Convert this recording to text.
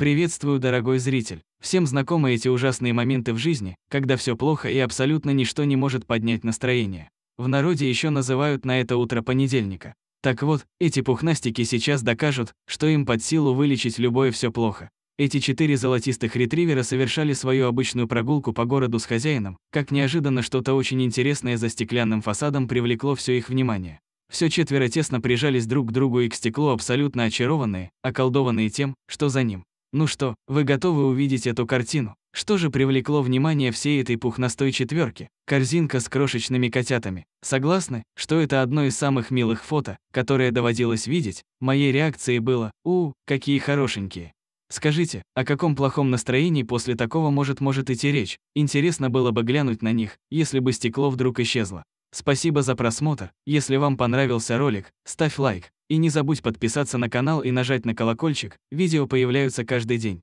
Приветствую, дорогой зритель. Всем знакомы эти ужасные моменты в жизни, когда все плохо и абсолютно ничто не может поднять настроение. В народе еще называют на это утро понедельника. Так вот, эти пухнастики сейчас докажут, что им под силу вылечить любое все плохо. Эти четыре золотистых ретривера совершали свою обычную прогулку по городу с хозяином, как неожиданно что-то очень интересное за стеклянным фасадом привлекло все их внимание. Все четверо тесно прижались друг к другу и к стеклу абсолютно очарованные, околдованные тем, что за ним. Ну что, вы готовы увидеть эту картину? Что же привлекло внимание всей этой пухнастой четверки? Корзинка с крошечными котятами. Согласны, что это одно из самых милых фото, которое доводилось видеть? Моей реакцией было «У, какие хорошенькие». Скажите, о каком плохом настроении после такого может может идти речь? Интересно было бы глянуть на них, если бы стекло вдруг исчезло. Спасибо за просмотр. Если вам понравился ролик, ставь лайк. И не забудь подписаться на канал и нажать на колокольчик, видео появляются каждый день.